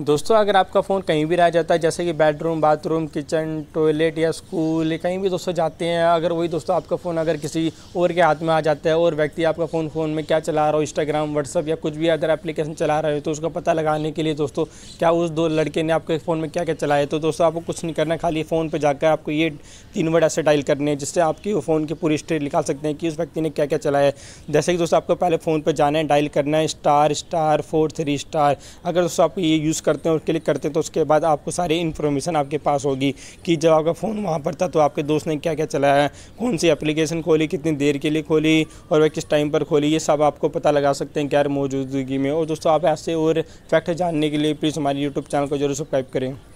दोस्तों अगर आपका फ़ोन कहीं भी रह जाता है जैसे कि बेडरूम बाथरूम किचन टॉयलेट या स्कूल कहीं भी दोस्तों जाते हैं अगर वही दोस्तों आपका फ़ोन अगर किसी और के हाथ में आ जाता है और व्यक्ति आपका फ़ोन फ़ोन में क्या चला रहा हो इंस्टाग्राम व्हाट्सअप या कुछ भी अदर एप्लीकेशन चला रहे हो तो उसका पता लगाने के लिए दोस्तों क्या उस दो लड़के ने आपके फ़ोन में क्या क्या चलाया तो दोस्तों आपको कुछ नहीं करना खाली फ़ोन पर जाकर आपको ये तीन वर्ड ऐसे डायल करने हैं जिससे आपकी फ़ोन की पूरी हिस्ट्री निकाल सकते हैं कि उस व्यक्ति ने क्या क्या चलाया है जैसे कि दोस्तों आपको पहले फ़ोन पर जाना है डायल करना है star star four three star अगर दोस्तों आप ये यूज़ करते हैं और क्लिक करते हैं तो उसके बाद आपको सारी इन्फॉर्मेशन आपके पास होगी कि जब आपका फ़ोन वहाँ पर था तो आपके दोस्त ने क्या क्या चलाया है कौन सी एप्लीकेशन खोली कितनी देर के लिए खोली और वह किस टाइम पर खोली ये सब आपको पता लगा सकते हैं क्या मौजूदगी में और दोस्तों आप ऐसे और फैक्ट जानने के लिए प्लीज़ हमारे यूट्यूब चैनल को जरूर सब्सक्राइब करें